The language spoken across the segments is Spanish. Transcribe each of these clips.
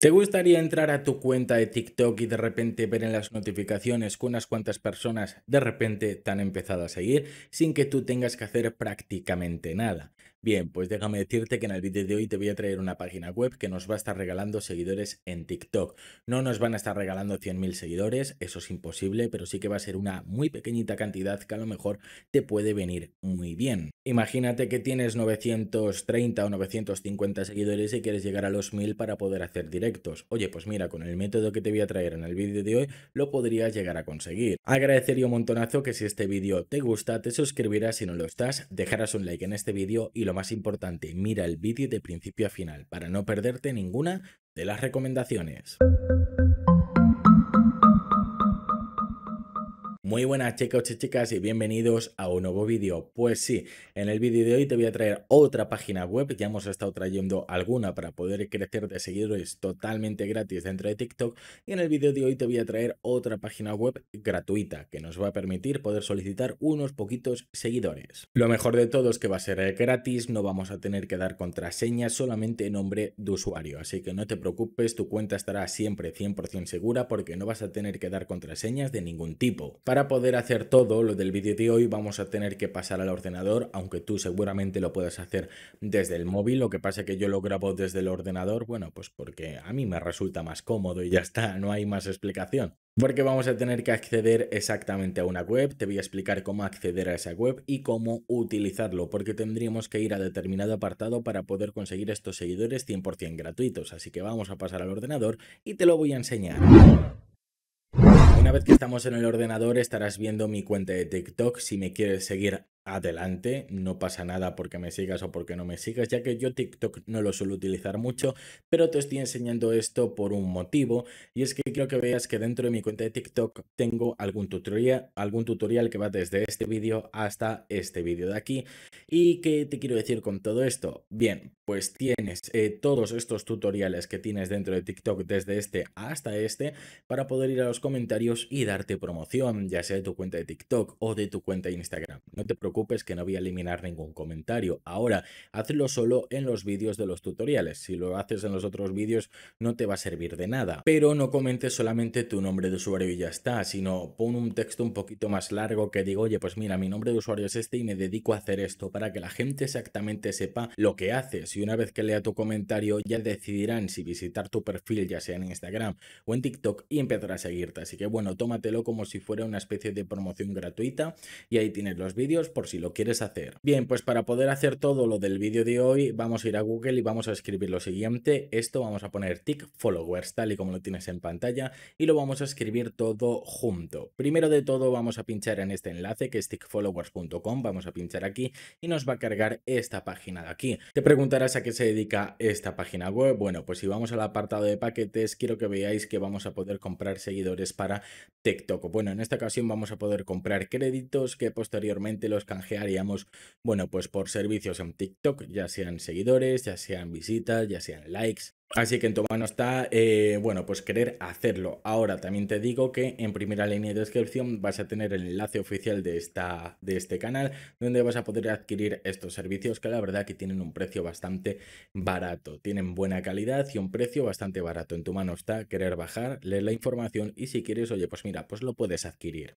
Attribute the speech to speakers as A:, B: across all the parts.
A: ¿Te gustaría entrar a tu cuenta de TikTok y de repente ver en las notificaciones que unas cuantas personas de repente te han empezado a seguir sin que tú tengas que hacer prácticamente nada? Bien, pues déjame decirte que en el vídeo de hoy te voy a traer una página web que nos va a estar regalando seguidores en TikTok. No nos van a estar regalando 100.000 seguidores, eso es imposible, pero sí que va a ser una muy pequeñita cantidad que a lo mejor te puede venir muy bien. Imagínate que tienes 930 o 950 seguidores y quieres llegar a los 1000 para poder hacer directos. Oye, pues mira, con el método que te voy a traer en el vídeo de hoy, lo podrías llegar a conseguir. Agradecería un montonazo que si este vídeo te gusta, te suscribirás si no lo estás, dejarás un like en este vídeo y lo más importante, mira el vídeo de principio a final para no perderte ninguna de las recomendaciones. Muy buenas chicos y chicas y bienvenidos a un nuevo vídeo. Pues sí, en el vídeo de hoy te voy a traer otra página web, ya hemos estado trayendo alguna para poder crecer de seguidores totalmente gratis dentro de TikTok y en el vídeo de hoy te voy a traer otra página web gratuita que nos va a permitir poder solicitar unos poquitos seguidores. Lo mejor de todo es que va a ser gratis, no vamos a tener que dar contraseñas solamente nombre de usuario, así que no te preocupes, tu cuenta estará siempre 100% segura porque no vas a tener que dar contraseñas de ningún tipo para poder hacer todo lo del vídeo de hoy vamos a tener que pasar al ordenador, aunque tú seguramente lo puedas hacer desde el móvil, lo que pasa es que yo lo grabo desde el ordenador, bueno, pues porque a mí me resulta más cómodo y ya está, no hay más explicación. Porque vamos a tener que acceder exactamente a una web, te voy a explicar cómo acceder a esa web y cómo utilizarlo, porque tendríamos que ir a determinado apartado para poder conseguir estos seguidores 100% gratuitos, así que vamos a pasar al ordenador y te lo voy a enseñar. Una vez que estamos en el ordenador estarás viendo mi cuenta de TikTok. Si me quieres seguir adelante, no pasa nada porque me sigas o porque no me sigas, ya que yo TikTok no lo suelo utilizar mucho, pero te estoy enseñando esto por un motivo y es que quiero que veas que dentro de mi cuenta de TikTok tengo algún tutorial, algún tutorial que va desde este vídeo hasta este vídeo de aquí. ¿Y qué te quiero decir con todo esto? Bien, pues tienes eh, todos estos tutoriales que tienes dentro de TikTok desde este hasta este para poder ir a los comentarios y darte promoción, ya sea de tu cuenta de TikTok o de tu cuenta de Instagram. No te preocupes que no voy a eliminar ningún comentario. Ahora, hazlo solo en los vídeos de los tutoriales. Si lo haces en los otros vídeos no te va a servir de nada. Pero no comentes solamente tu nombre de usuario y ya está, sino pon un texto un poquito más largo que digo, oye, pues mira, mi nombre de usuario es este y me dedico a hacer esto para que la gente exactamente sepa lo que haces. Y una vez que lea tu comentario ya decidirán si visitar tu perfil, ya sea en Instagram o en TikTok, y empezar a seguirte. Así que bueno, tómatelo como si fuera una especie de promoción gratuita y ahí tienes los vídeos por si lo quieres hacer. Bien, pues para poder hacer todo lo del vídeo de hoy, vamos a ir a Google y vamos a escribir lo siguiente. Esto vamos a poner tick followers, tal y como lo tienes en pantalla, y lo vamos a escribir todo junto. Primero de todo vamos a pinchar en este enlace que es tickfollowers.com, vamos a pinchar aquí y nos va a cargar esta página de aquí. Te preguntarás a qué se dedica esta página web. Bueno, pues si vamos al apartado de paquetes, quiero que veáis que vamos a poder comprar seguidores para TikTok. Bueno, en esta ocasión vamos a poder comprar créditos que posteriormente los canjearíamos, bueno, pues por servicios en TikTok, ya sean seguidores, ya sean visitas, ya sean likes. Así que en tu mano está, eh, bueno, pues querer hacerlo. Ahora también te digo que en primera línea de descripción vas a tener el enlace oficial de, esta, de este canal, donde vas a poder adquirir estos servicios que la verdad que tienen un precio bastante barato. Tienen buena calidad y un precio bastante barato. En tu mano está querer bajar, leer la información y si quieres, oye, pues mira, pues lo puedes adquirir.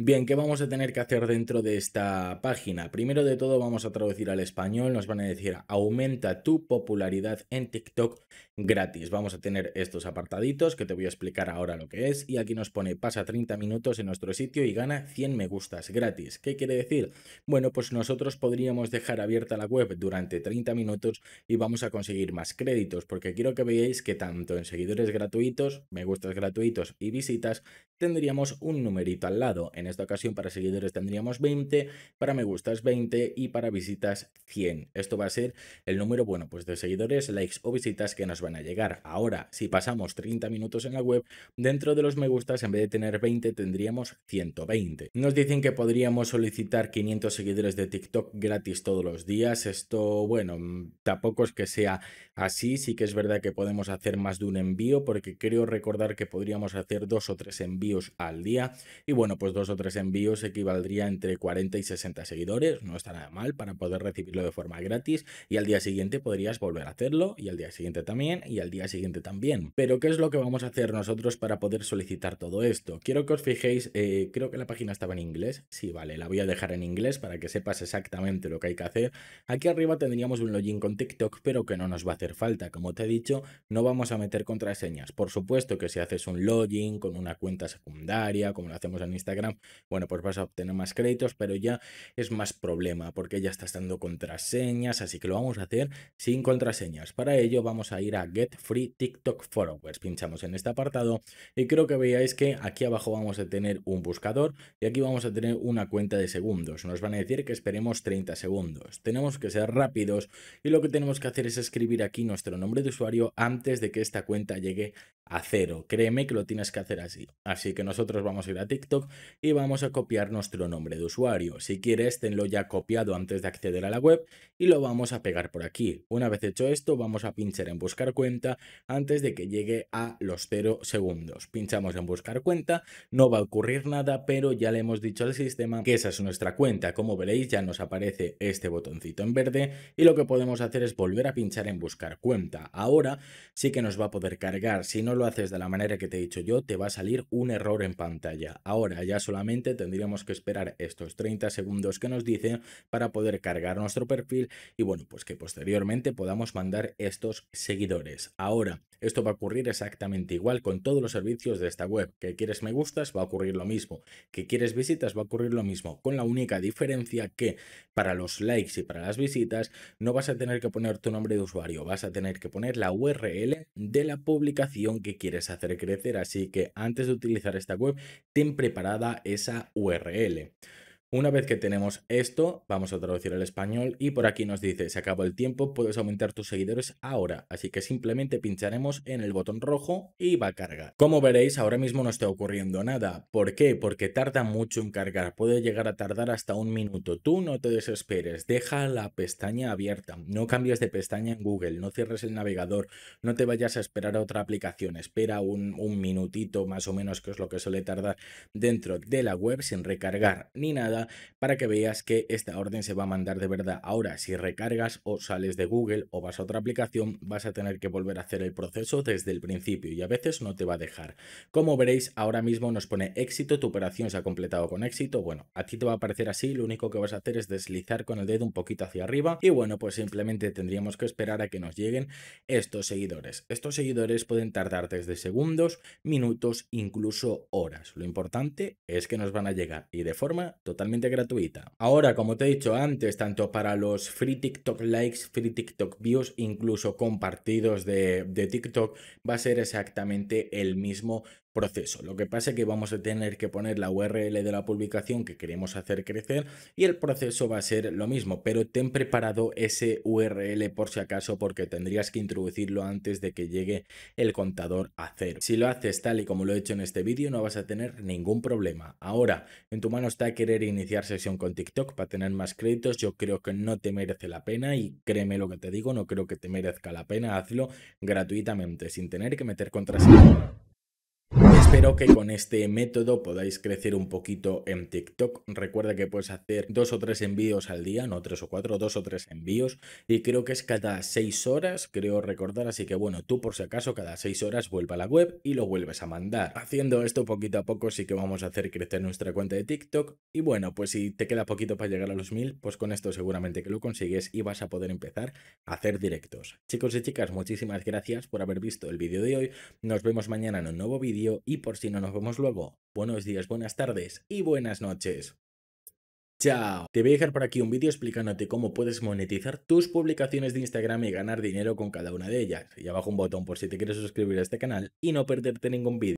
A: Bien, ¿qué vamos a tener que hacer dentro de esta página? Primero de todo vamos a traducir al español, nos van a decir aumenta tu popularidad en TikTok gratis. Vamos a tener estos apartaditos que te voy a explicar ahora lo que es y aquí nos pone pasa 30 minutos en nuestro sitio y gana 100 me gustas gratis. ¿Qué quiere decir? Bueno, pues nosotros podríamos dejar abierta la web durante 30 minutos y vamos a conseguir más créditos porque quiero que veáis que tanto en seguidores gratuitos, me gustas gratuitos y visitas tendríamos un numerito al lado. En esta ocasión para seguidores tendríamos 20, para me gustas 20 y para visitas 100. Esto va a ser el número, bueno, pues de seguidores, likes o visitas que nos va a llegar. Ahora, si pasamos 30 minutos en la web, dentro de los me gustas, en vez de tener 20, tendríamos 120. Nos dicen que podríamos solicitar 500 seguidores de TikTok gratis todos los días. Esto, bueno, mm, tampoco es que sea así. Sí que es verdad que podemos hacer más de un envío, porque creo recordar que podríamos hacer dos o tres envíos al día. Y bueno, pues dos o tres envíos equivaldría entre 40 y 60 seguidores. No está nada mal para poder recibirlo de forma gratis. Y al día siguiente podrías volver a hacerlo. Y al día siguiente también y al día siguiente también. Pero ¿qué es lo que vamos a hacer nosotros para poder solicitar todo esto? Quiero que os fijéis, eh, creo que la página estaba en inglés. Sí, vale, la voy a dejar en inglés para que sepas exactamente lo que hay que hacer. Aquí arriba tendríamos un login con TikTok, pero que no nos va a hacer falta. Como te he dicho, no vamos a meter contraseñas. Por supuesto que si haces un login con una cuenta secundaria, como lo hacemos en Instagram, bueno, pues vas a obtener más créditos, pero ya es más problema porque ya estás dando contraseñas, así que lo vamos a hacer sin contraseñas. Para ello vamos a ir a Get Free TikTok Followers. Pinchamos en este apartado y creo que veáis que aquí abajo vamos a tener un buscador y aquí vamos a tener una cuenta de segundos. Nos van a decir que esperemos 30 segundos. Tenemos que ser rápidos y lo que tenemos que hacer es escribir aquí nuestro nombre de usuario antes de que esta cuenta llegue a cero. Créeme que lo tienes que hacer así. Así que nosotros vamos a ir a TikTok y vamos a copiar nuestro nombre de usuario. Si quieres, tenlo ya copiado antes de acceder a la web y lo vamos a pegar por aquí. Una vez hecho esto, vamos a pinchar en buscar cuenta antes de que llegue a los 0 segundos. Pinchamos en buscar cuenta, no va a ocurrir nada, pero ya le hemos dicho al sistema que esa es nuestra cuenta. Como veréis, ya nos aparece este botoncito en verde y lo que podemos hacer es volver a pinchar en buscar cuenta. Ahora sí que nos va a poder cargar. Si no lo haces de la manera que te he dicho yo, te va a salir un error en pantalla. Ahora ya solamente tendríamos que esperar estos 30 segundos que nos dice para poder cargar nuestro perfil y bueno, pues que posteriormente podamos mandar estos seguidores. Ahora, esto va a ocurrir exactamente igual con todos los servicios de esta web. Que quieres me gustas va a ocurrir lo mismo. Que quieres visitas va a ocurrir lo mismo. Con la única diferencia que para los likes y para las visitas no vas a tener que poner tu nombre de usuario. Vas a tener que poner la URL de la publicación que quieres hacer crecer. Así que antes de utilizar esta web, ten preparada esa URL. Una vez que tenemos esto, vamos a traducir al español y por aquí nos dice, se acabó el tiempo, puedes aumentar tus seguidores ahora, así que simplemente pincharemos en el botón rojo y va a cargar. Como veréis, ahora mismo no está ocurriendo nada. ¿Por qué? Porque tarda mucho en cargar, puede llegar a tardar hasta un minuto. Tú no te desesperes, deja la pestaña abierta, no cambies de pestaña en Google, no cierres el navegador, no te vayas a esperar a otra aplicación, espera un, un minutito más o menos, que es lo que suele tardar dentro de la web sin recargar ni nada para que veas que esta orden se va a mandar de verdad. Ahora, si recargas o sales de Google o vas a otra aplicación, vas a tener que volver a hacer el proceso desde el principio y a veces no te va a dejar. Como veréis, ahora mismo nos pone éxito, tu operación se ha completado con éxito. Bueno, a ti te va a aparecer así, lo único que vas a hacer es deslizar con el dedo un poquito hacia arriba y bueno, pues simplemente tendríamos que esperar a que nos lleguen estos seguidores. Estos seguidores pueden tardar desde segundos, minutos, incluso horas. Lo importante es que nos van a llegar y de forma totalmente gratuita. Ahora, como te he dicho antes, tanto para los free TikTok likes, free TikTok views, incluso compartidos de, de TikTok, va a ser exactamente el mismo proceso. Lo que pasa es que vamos a tener que poner la URL de la publicación que queremos hacer crecer y el proceso va a ser lo mismo, pero ten preparado ese URL por si acaso porque tendrías que introducirlo antes de que llegue el contador a cero. Si lo haces tal y como lo he hecho en este vídeo no vas a tener ningún problema. Ahora, en tu mano está querer iniciar sesión con TikTok para tener más créditos. Yo creo que no te merece la pena y créeme lo que te digo, no creo que te merezca la pena. Hazlo gratuitamente sin tener que meter contraseña. Espero que con este método podáis crecer un poquito en TikTok. Recuerda que puedes hacer dos o tres envíos al día, no tres o cuatro, dos o tres envíos. Y creo que es cada seis horas, creo recordar. Así que bueno, tú por si acaso cada seis horas vuelva a la web y lo vuelves a mandar. Haciendo esto poquito a poco sí que vamos a hacer crecer nuestra cuenta de TikTok. Y bueno, pues si te queda poquito para llegar a los mil, pues con esto seguramente que lo consigues y vas a poder empezar a hacer directos. Chicos y chicas, muchísimas gracias por haber visto el vídeo de hoy. Nos vemos mañana en un nuevo vídeo y por si no nos vemos luego. Buenos días, buenas tardes y buenas noches. Chao. Te voy a dejar por aquí un vídeo explicándote cómo puedes monetizar tus publicaciones de Instagram y ganar dinero con cada una de ellas. Y abajo un botón por si te quieres suscribir a este canal y no perderte ningún vídeo.